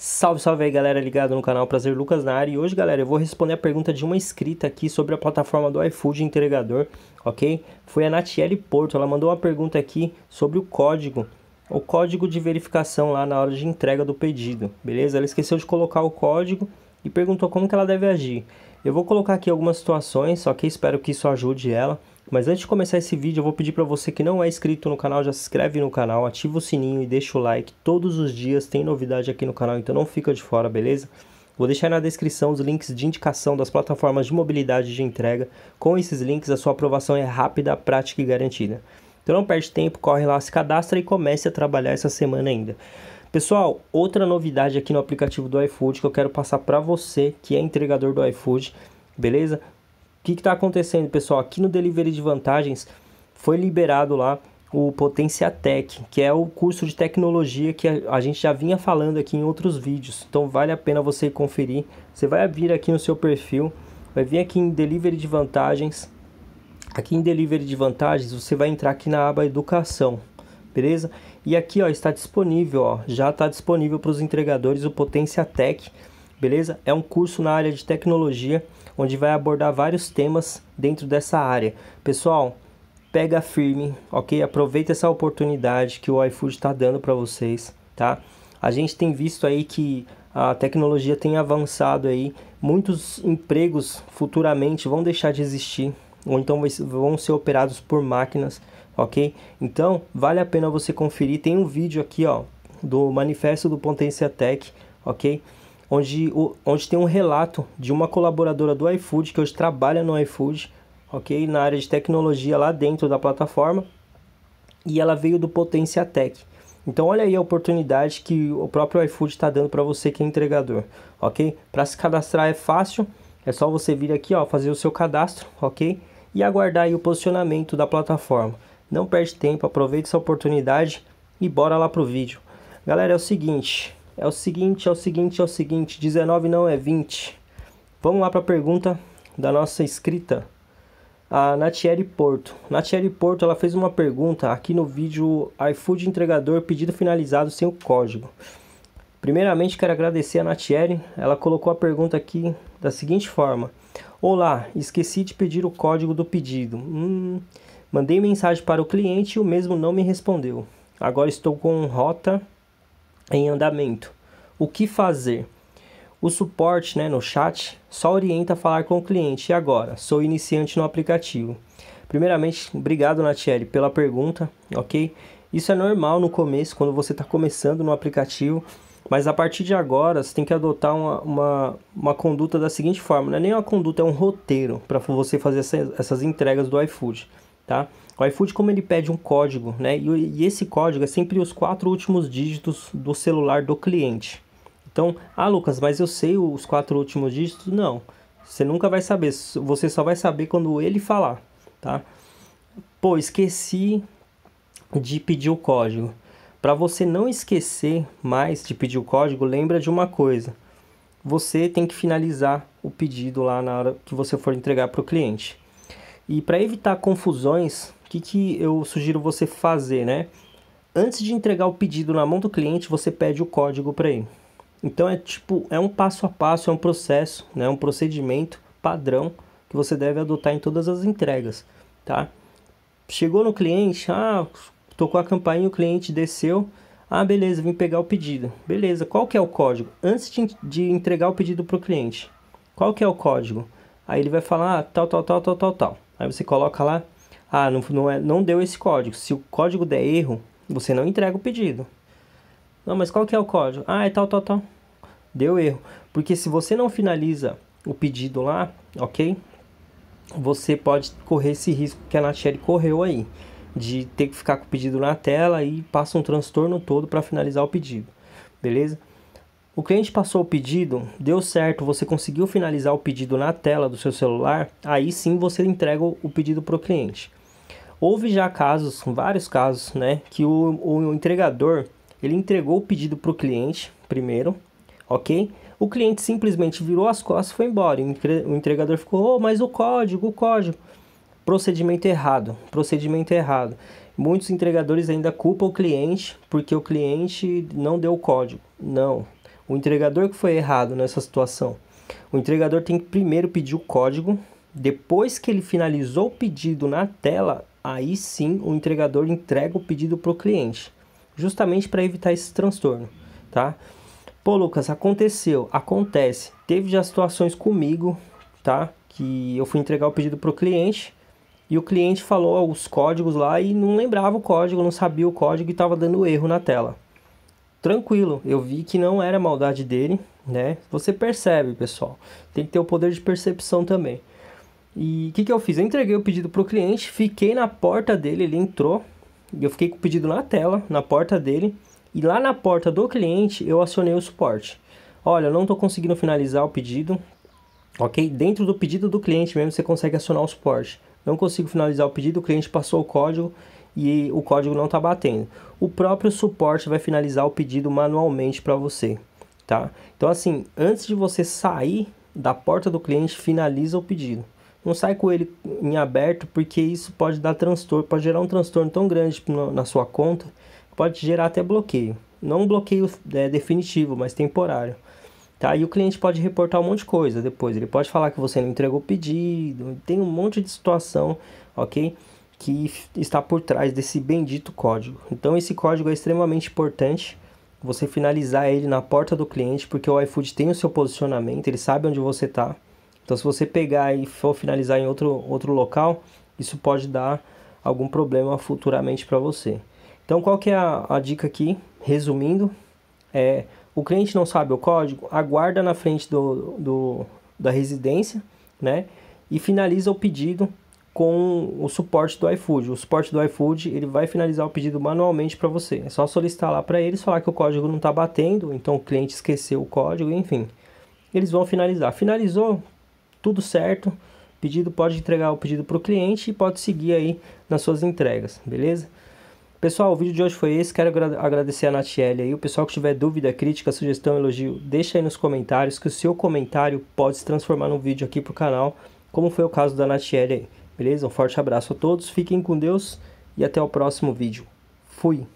Salve, salve aí galera ligado no canal Prazer Lucas na área e hoje galera eu vou responder a pergunta de uma inscrita aqui sobre a plataforma do iFood entregador, ok? Foi a Natiele Porto, ela mandou uma pergunta aqui sobre o código, o código de verificação lá na hora de entrega do pedido, beleza? Ela esqueceu de colocar o código e perguntou como que ela deve agir. Eu vou colocar aqui algumas situações, só que espero que isso ajude ela. Mas antes de começar esse vídeo, eu vou pedir para você que não é inscrito no canal, já se inscreve no canal, ativa o sininho e deixa o like. Todos os dias tem novidade aqui no canal, então não fica de fora, beleza? Vou deixar na descrição os links de indicação das plataformas de mobilidade de entrega. Com esses links, a sua aprovação é rápida, prática e garantida. Então não perde tempo, corre lá, se cadastra e comece a trabalhar essa semana ainda. Pessoal, outra novidade aqui no aplicativo do iFood que eu quero passar para você que é entregador do iFood, beleza? O que está acontecendo, pessoal? Aqui no Delivery de Vantagens foi liberado lá o Potência Tech, que é o curso de tecnologia que a gente já vinha falando aqui em outros vídeos. Então vale a pena você conferir. Você vai vir aqui no seu perfil, vai vir aqui em Delivery de Vantagens. Aqui em Delivery de Vantagens, você vai entrar aqui na aba Educação empresa. E aqui ó, está disponível, ó, já está disponível para os entregadores o Potência Tech, beleza? É um curso na área de tecnologia, onde vai abordar vários temas dentro dessa área. Pessoal, pega firme, ok? Aproveita essa oportunidade que o iFood está dando para vocês, tá? A gente tem visto aí que a tecnologia tem avançado aí, muitos empregos futuramente vão deixar de existir, ou então vão ser operados por máquinas, ok? Então, vale a pena você conferir. Tem um vídeo aqui, ó, do Manifesto do Potência Tech, ok? Onde, o, onde tem um relato de uma colaboradora do iFood, que hoje trabalha no iFood, ok? Na área de tecnologia lá dentro da plataforma. E ela veio do Potência Tech. Então olha aí a oportunidade que o próprio iFood está dando para você que é entregador, ok? Para se cadastrar é fácil, é só você vir aqui, ó, fazer o seu cadastro, ok? E aguardar o posicionamento da plataforma. Não perde tempo, aproveita essa oportunidade e bora lá pro vídeo. Galera, é o seguinte, é o seguinte, é o seguinte, é o seguinte, 19 não é 20. Vamos lá para a pergunta da nossa escrita, a Natieri Porto. Natieri Porto, ela fez uma pergunta aqui no vídeo iFood entregador pedido finalizado sem o código. Primeiramente, quero agradecer a Natieri. Ela colocou a pergunta aqui da seguinte forma: Olá, esqueci de pedir o código do pedido. Hum, Mandei mensagem para o cliente e o mesmo não me respondeu. Agora estou com rota em andamento. O que fazer? O suporte né, no chat só orienta a falar com o cliente. E agora? Sou iniciante no aplicativo. Primeiramente, obrigado, Natiele, pela pergunta, ok? Isso é normal no começo, quando você está começando no aplicativo, mas a partir de agora você tem que adotar uma, uma, uma conduta da seguinte forma: não é nem uma conduta, é um roteiro para você fazer essa, essas entregas do iFood tá? O iFood, como ele pede um código, né? E, esse código é sempre os quatro últimos dígitos do celular do cliente. Então, ah, Lucas, mas eu sei os quatro últimos dígitos? Não. Você nunca vai saber. Você só vai saber quando ele falar, tá? Pô, esqueci de pedir o código. Para você não esquecer mais de pedir o código, lembra de uma coisa. Você tem que finalizar o pedido lá na hora que você for entregar para o cliente. E para evitar confusões, o que, que eu sugiro você fazer, né? Antes de entregar o pedido na mão do cliente, você pede o código para ele. Então é tipo, é um passo a passo, é um processo, né? um procedimento padrão que você deve adotar em todas as entregas, tá? Chegou no cliente, ah, tocou a campainha, o cliente desceu, ah, beleza, vim pegar o pedido. Beleza, qual que é o código? Antes de, de entregar o pedido para o cliente, qual que é o código? Aí ele vai falar ah, tal, tal, tal, tal, tal, tal. Aí você coloca lá, ah, não, não, é, não deu esse código. Se o código der erro, você não entrega o pedido. Não, mas qual que é o código? Ah, é tal, tal, tal. Deu erro. Porque se você não finaliza o pedido lá, ok? Você pode correr esse risco que a Natiele correu aí. De ter que ficar com o pedido na tela e passa um transtorno todo para finalizar o pedido. Beleza? O cliente passou o pedido, deu certo, você conseguiu finalizar o pedido na tela do seu celular, aí sim você entrega o pedido para o cliente. Houve já casos, vários casos, né, que o, o entregador ele entregou o pedido para o cliente primeiro, ok? O cliente simplesmente virou as costas e foi embora. O entregador ficou, oh, mas o código, o código. Procedimento errado, procedimento errado. Muitos entregadores ainda culpam o cliente porque o cliente não deu o código. Não, o entregador que foi errado nessa situação. O entregador tem que primeiro pedir o código, depois que ele finalizou o pedido na tela, aí sim o entregador entrega o pedido para o cliente, justamente para evitar esse transtorno, tá? Pô, Lucas, aconteceu, acontece. Teve já situações comigo, tá? Que eu fui entregar o pedido para o cliente e o cliente falou os códigos lá e não lembrava o código, não sabia o código e estava dando erro na tela tranquilo. Eu vi que não era maldade dele, né? Você percebe, pessoal. Tem que ter o poder de percepção também. E o que, que eu fiz? Eu entreguei o pedido pro cliente, fiquei na porta dele, ele entrou. Eu fiquei com o pedido na tela, na porta dele. E lá na porta do cliente, eu acionei o suporte. Olha, eu não estou conseguindo finalizar o pedido. Ok? Dentro do pedido do cliente mesmo, você consegue acionar o suporte. Não consigo finalizar o pedido, o cliente passou o código e o código não está batendo. O próprio suporte vai finalizar o pedido manualmente para você, tá? Então assim, antes de você sair da porta do cliente, finaliza o pedido. Não sai com ele em aberto, porque isso pode dar transtorno, pode gerar um transtorno tão grande tipo, na sua conta, pode gerar até bloqueio. Não bloqueio é, definitivo, mas temporário. Tá? E o cliente pode reportar um monte de coisa depois. Ele pode falar que você não entregou o pedido, tem um monte de situação, ok? que está por trás desse bendito código. Então esse código é extremamente importante você finalizar ele na porta do cliente, porque o iFood tem o seu posicionamento, ele sabe onde você está. Então se você pegar e for finalizar em outro, outro local, isso pode dar algum problema futuramente para você. Então qual que é a, a dica aqui? Resumindo, é o cliente não sabe o código, aguarda na frente do, do da residência, né? E finaliza o pedido com o suporte do iFood. O suporte do iFood ele vai finalizar o pedido manualmente para você. É só solicitar lá para eles, falar que o código não está batendo, então o cliente esqueceu o código, enfim. Eles vão finalizar. Finalizou, tudo certo. Pedido pode entregar o pedido para o cliente e pode seguir aí nas suas entregas, beleza? Pessoal, o vídeo de hoje foi esse. Quero agradecer a Natiele aí. O pessoal que tiver dúvida, crítica, sugestão, elogio, deixa aí nos comentários que o seu comentário pode se transformar num vídeo aqui pro canal, como foi o caso da Natiele aí. Beleza? Um forte abraço a todos, fiquem com Deus e até o próximo vídeo. Fui!